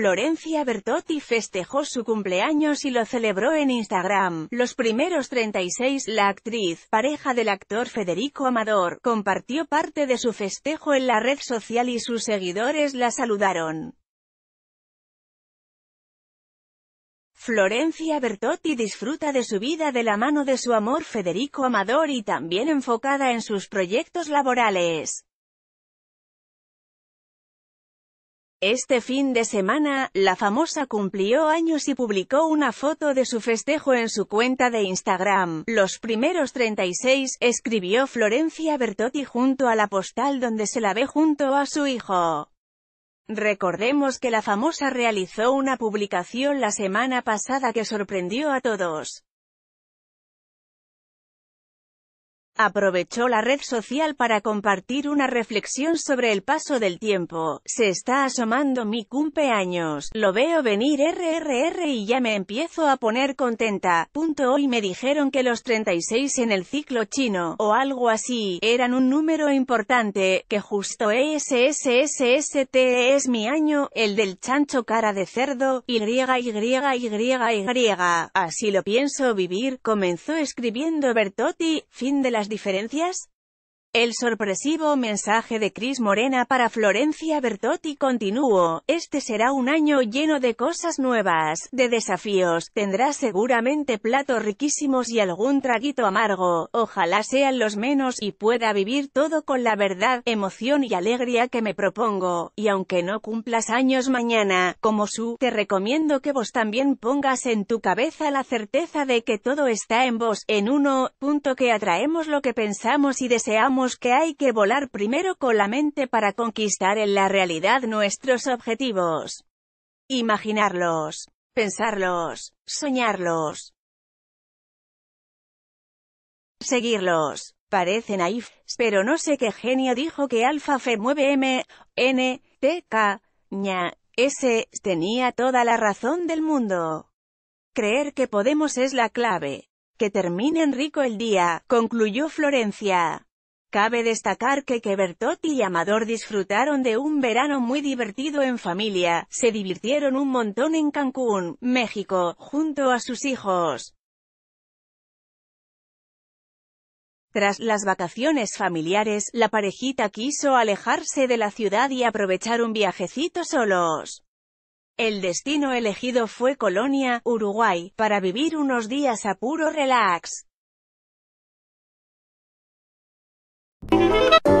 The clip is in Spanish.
Florencia Bertotti festejó su cumpleaños y lo celebró en Instagram. Los primeros 36, la actriz, pareja del actor Federico Amador, compartió parte de su festejo en la red social y sus seguidores la saludaron. Florencia Bertotti disfruta de su vida de la mano de su amor Federico Amador y también enfocada en sus proyectos laborales. Este fin de semana, la famosa cumplió años y publicó una foto de su festejo en su cuenta de Instagram. Los primeros 36, escribió Florencia Bertotti junto a la postal donde se la ve junto a su hijo. Recordemos que la famosa realizó una publicación la semana pasada que sorprendió a todos. aprovechó la red social para compartir una reflexión sobre el paso del tiempo. Se está asomando mi cumpleaños, lo veo venir RRR y ya me empiezo a poner contenta. Punto hoy me dijeron que los 36 en el ciclo chino, o algo así, eran un número importante, que justo ESSSST es mi año, el del chancho cara de cerdo, y y Así lo pienso vivir, comenzó escribiendo Bertotti, fin de las diferencias? El sorpresivo mensaje de Cris Morena para Florencia Bertotti continuó, este será un año lleno de cosas nuevas, de desafíos, tendrás seguramente platos riquísimos y algún traguito amargo, ojalá sean los menos, y pueda vivir todo con la verdad, emoción y alegría que me propongo, y aunque no cumplas años mañana, como su, te recomiendo que vos también pongas en tu cabeza la certeza de que todo está en vos, en uno, punto que atraemos lo que pensamos y deseamos, que hay que volar primero con la mente para conquistar en la realidad nuestros objetivos. Imaginarlos, pensarlos, soñarlos, seguirlos. Parecen ahí, pero no sé qué genio dijo que Alfa Fe 9 M, N, T, K, ña, S, tenía toda la razón del mundo. Creer que podemos es la clave que terminen rico el día, concluyó Florencia. Cabe destacar que Quebertotti y Amador disfrutaron de un verano muy divertido en familia, se divirtieron un montón en Cancún, México, junto a sus hijos. Tras las vacaciones familiares, la parejita quiso alejarse de la ciudad y aprovechar un viajecito solos. El destino elegido fue Colonia, Uruguay, para vivir unos días a puro relax. Thank you.